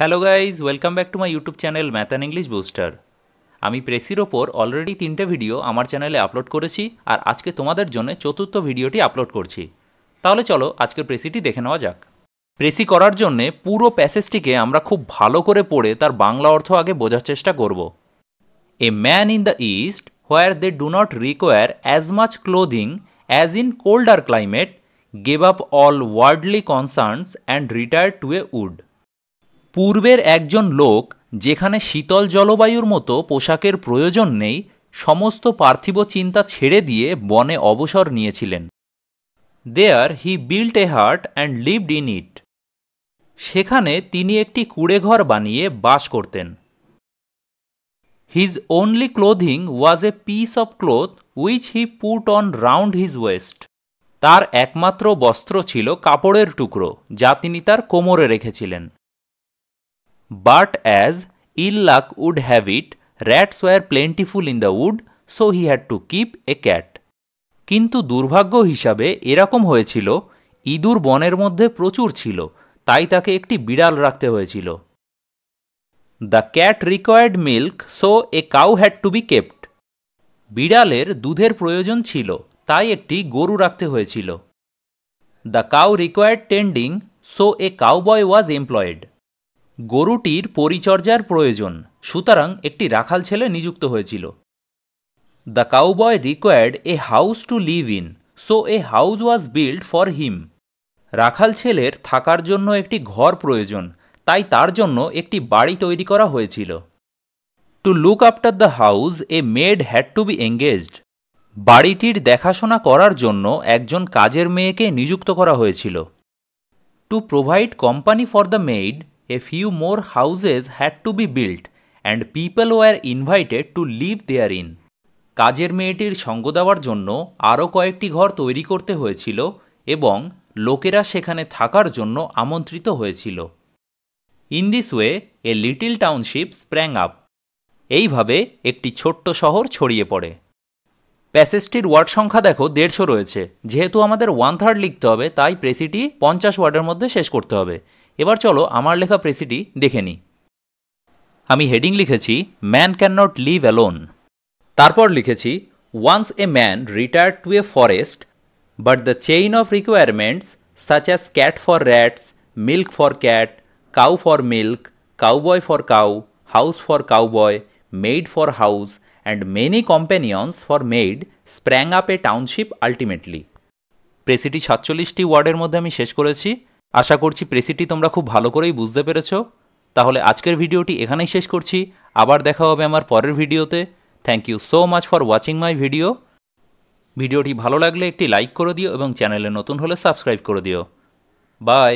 Hello guys welcome back to my YouTube channel math and English booster আমি প্রেসির ওপর already তিনটে video আমার চ্যানেলে আপলোড করেছি আর আজকে তোমাদের জন্য চতুর্থ ভিডিওটি আপলোড করছি তাহলে চলো আজকের প্রেসিটি দেখে নেওয়া যাক প্রেসি করার জন্য পুরো প্যাসেজটিকে আমরা খুব ভালো করে পড়ে তার বাংলা অর্থ আগে বোঝার চেষ্টা করব a man in the east where they do not require as much clothing as in colder climate gave up all worldly concerns and retire to a wood পূর্বের একজন লোক যেখানে শীতল জলবায়ুর মতো পোশাকের প্রয়োজন নেই সমস্ত পার্থিব চিন্তা ছেড়ে দিয়ে বনে অবসর নিয়েছিলেন there he built a hut and lived in it সেখানে তিনি একটি কুড়েঘর বানিয়ে বাস করতেন his only clothing was a piece of cloth which he put on round his waist তার একমাত্র বস্ত্র ছিল কাপড়ের টুকরো যা তিনি তার কোমরে রেখেছিলেন But as ill luck would have it, rats were plentiful in the wood, so he had to keep a cat. কিন্তু দুর্ভাগ্য হিসাবে এরকম হয়েছিল ইঁদুর বনের মধ্যে প্রচুর ছিল তাই তাকে একটি বিড়াল রাখতে হয়েছিল the cat required milk so a cow had to be kept বিড়ালের দুধের প্রয়োজন ছিল তাই একটি গরু রাখতে হয়েছিল the cow required tending so a cowboy was employed গরুটির পরিচর্যার প্রয়োজন সুতরাং একটি রাখাল ছেলে নিযুক্ত হয়েছিল the cowboy required a house to live in so a house was build for him রাখাল ছেলের থাকার জন্য একটি ঘর প্রয়োজন তাই তার জন্য একটি বাড়ি তৈরি করা হয়েছিল to look after the house a maid had to be engaged বাড়িটির দেখাশোনা করার জন্য একজন কাজের মেয়েকে নিযুক্ত করা হয়েছিল to provide company for the maid a few more houses had to be built and people were invited to live therein. কাজের মেয়েটির সঙ্গ দেওয়ার জন্য আরও কয়েকটি ঘর তৈরি করতে হয়েছিল এবং লোকেরা সেখানে থাকার জন্য আমন্ত্রিত হয়েছিল in this way a little township sprang up এইভাবে একটি ছোট্ট শহর ছড়িয়ে পড়ে প্যাসেজটির ওয়ার্ড সংখ্যা দেখো দেড়শো রয়েছে যেহেতু আমাদের ওয়ান থার্ড লিখতে হবে তাই প্রেসিটি পঞ্চাশ ওয়ার্ডের মধ্যে শেষ করতে হবে এবার চলো আমার লেখা প্রেসিটি দেখে নিই আমি হেডিং লিখেছি man can not live alone তারপর লিখেছি once a man retired to a forest but the chain of requirements such as cat for rats milk for cat cow for milk cowboy for cow house for cowboy maid for house and many companions for maid sprang up a township ultimately প্রেসিটি সাতচল্লিশটি ওয়ার্ডের মধ্যে আমি শেষ করেছি আশা করছি প্রেসিটি তোমরা খুব ভালো করেই বুঝতে পেরেছ তাহলে আজকের ভিডিওটি এখানেই শেষ করছি আবার দেখা হবে আমার পরের ভিডিওতে thank you so much for watching my video ভিডিওটি ভালো লাগলে একটি লাইক করে দিও এবং চ্যানেলে নতুন হলে সাবস্ক্রাইব করে দিও বাই